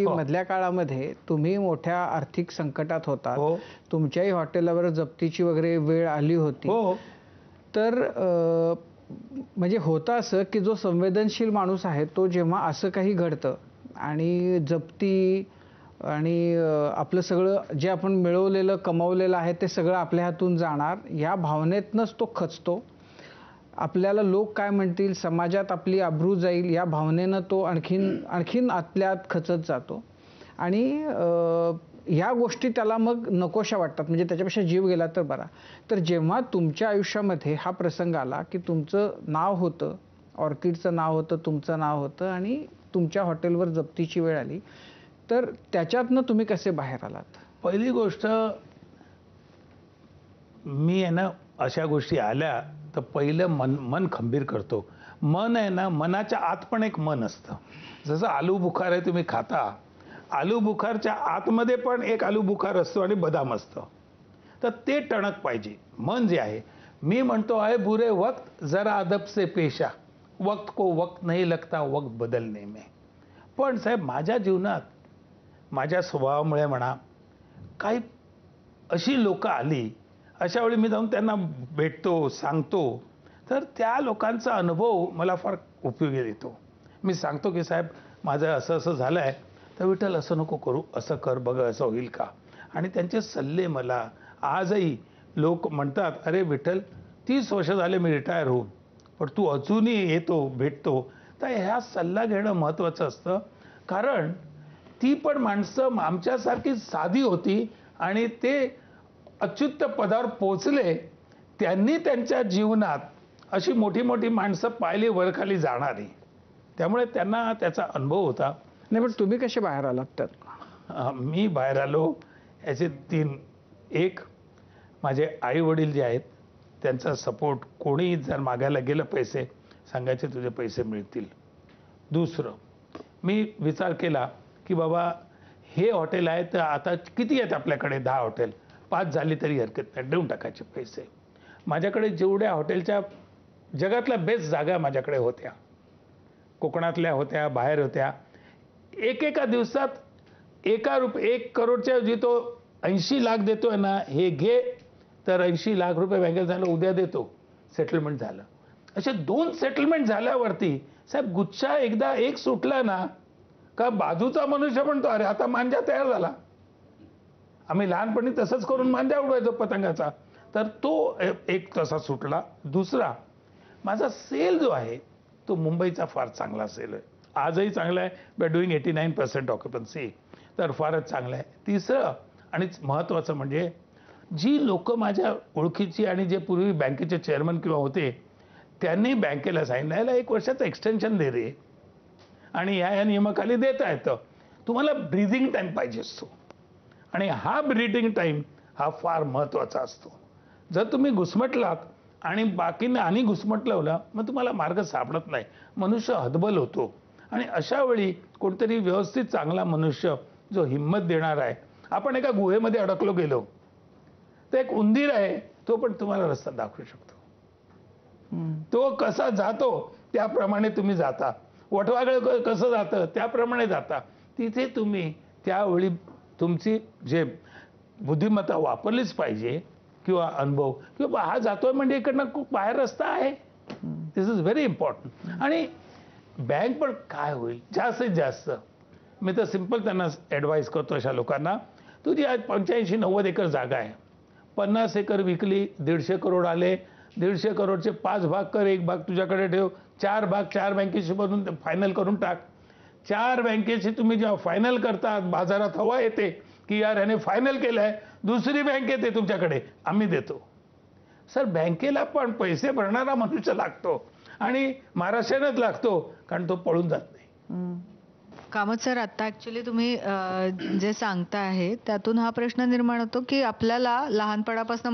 हो. मधल्या काळामध्ये तुम्ही मोठ्या आर्थिक संकटात होता हो. तुमच्याही हॉटेलवर जप्तीची वगैरे वेळ आली होती हो।, हो. तर म्हणजे होतं असं की जो संवेदनशील माणूस आहे तो जेव्हा असं काही घडतं आणि जप्ती आणि आपलं सगळं जे आपण मिळवलेलं कमवलेलं आहे ते सगळं आपल्या हातून जाणार या भावनेतनच तो खचतो आपल्याला लोक काय म्हणतील समाजात आपली आब्रू जाईल या भावनेनं तो आणखीन आणखीन आतल्यात खचत जातो आणि ह्या गोष्टी त्याला मग नकोशा वाटतात म्हणजे त्याच्यापेक्षा जीव गेला तर बरा तर जेव्हा तुमच्या आयुष्यामध्ये हा प्रसंग आला की तुमचं नाव होतं ऑर्किडचं नाव होतं तुमचं नाव होतं आणि तुमच्या हॉटेलवर जप्तीची वेळ आली तर त्याच्यातनं तुम्ही कसे बाहेर आलात पहिली गोष्ट मी आहे ना अशा गोष्टी आल्या तर पहिलं मन मन खंबीर करतो मन आहे ना मनाच्या आत पण एक मन असतं जसं आलू बुखार आहे तुम्ही खाता आलू बुखारच्या आतमध्ये पण एक आलू बुखार असतो आणि बदाम असतं तर ते टणक पाहिजे मन जे आहे मी म्हणतो आहे बुरे वक्त जरा अदब से पेशा वक्त को वक्त नाही लगता वक्त बदलने में पण साहेब माझ्या जीवनात माझ्या स्वभावामुळे म्हणा काही अशी लोकं आली अशा वेळी मी जाऊन त्यांना भेटतो सांगतो तर त्या लोकांचा अनुभव मला फार उपयोगी येतो मी सांगतो की साहेब माझं असं असं झालं आहे तर विठ्ठल असं नको करू असं कर बघ असं होईल का आणि त्यांचे सल्ले मला आजही लोक म्हणतात अरे विठ्ठल तीस वर्ष झाले मी रिटायर होऊन पण तू अजूनही येतो भेटतो तर ह्या सल्ला घेणं महत्त्वाचं असतं कारण ती पण माणसं आमच्यासारखी साधी होती आणि ते अच्युत पदावर पोचले त्यांनी त्यांच्या जीवनात अशी मोठी मोठी माणसं पाहिली वरखाली जाणारी त्यामुळे त्यांना त्याचा अनुभव होता नाही पण तुम्ही कसे बाहेर आलात तर मी बाहेर आलो याचे तीन एक माझे आई वडील जे आहेत त्यांचा सपोर्ट कोणी जर मागायला गेलं पैसे सांगायचे तुझे पैसे मिळतील दुसरं मी विचार केला की बाबा हे हॉटेल आहे तर आता किती आहेत आपल्याकडे दहा हॉटेल पाच झाले तरी हरकत नाही देऊन टाकायचे पैसे माझ्याकडे जेवढ्या हॉटेलच्या जगातल्या बेस्ट जागा माझ्याकडे होत्या कोकणातल्या होत्या बाहेर होत्या एकेका दिवसात एका रुप एक करोडच्या जी तो ऐंशी लाख देतो आहे ना हे घे तर ऐंशी लाख रुपये बँकेत झालं उद्या देतो सेटलमेंट झालं असे दोन सेटलमेंट झाल्यावरती साहेब गुच्छा एकदा एक सुटला ना का बाजूचा मनुष्य म्हणतो अरे आता मांजा तयार झाला आम्ही लहानपणी तसंच करून मांद्या उडवायचो पतंगाचा तर तो एक तसा सुटला दुसरा माझा सेल जो आहे तो मुंबईचा फार चांगला सेल आहे आजही चांगला आहे by are doing eighty nine percent occupancy तर फारच चांगलं आहे तिसरं आणि महत्त्वाचं म्हणजे जी लोकं माझ्या ओळखीची आणि जे पूर्वी बँकेचे चेअरमन किंवा होते त्यांनी बँकेला सांगितलं द्यायला एक वर्षाचं एक्सटेन्शन दे रे आणि या ह्या नियमाखाली देता येतं तुम्हाला ब्रिझिंग टाईम पाहिजे असतो आणि हा ब्रीडिंग टाईम हा फार महत्त्वाचा असतो जर तुम्ही घुसमटलात आणि बाकीने आणि घुसमट लावला मग तुम्हाला मार्ग सापडत नाही मनुष्य हतबल होतो आणि अशा वेळी कोणतरी व्यवस्थित चांगला मनुष्य जो हिंमत देणार आहे आपण एका गुहेमध्ये अडकलो गेलो तर एक उंदीर आहे तो पण तुम्हाला रस्ता दाखवू शकतो तो कसा जातो त्याप्रमाणे तुम्ही जाता वटवागळ कसं जातं त्याप्रमाणे जाता तिथे तुम्ही त्यावेळी तुमची जे बुद्धिमत्ता वापरलीच पाहिजे किंवा अनुभव किंवा हा जातोय म्हणजे इकडनं खूप बाहेर रस्ता आहे दिस इज व्हेरी इम्पॉर्टंट आणि बँक पण काय होईल जास्तीत जास्त मी तर सिम्पल त्यांना ॲडवाईस करतो अशा लोकांना तुझी आज पंच्याऐंशी नव्वद एकर जागा आहे पन्नास एकर विकली दीडशे करोड आले दीडशे करोडचे पाच भाग कर एक भाग तुझ्याकडे ठेव चार भाग चार बँकेशी बनून फायनल करून टाक चार बँकेशी तुम्ही जेव्हा फायनल करतात बाजारात हवा येते की यार याने फायनल केलं आहे दुसरी बँक येते तुमच्याकडे आम्ही देतो सर बँकेला पण पैसे भरणारा मनुष्य लागतो आणि महाराष्ट्रानेच लागतो कारण तो पळून जात नाही कामत सर आता ऍक्च्युली तुम्ही जे सांगता आहे त्यातून हा प्रश्न निर्माण होतो की आपल्याला लहानपणापासून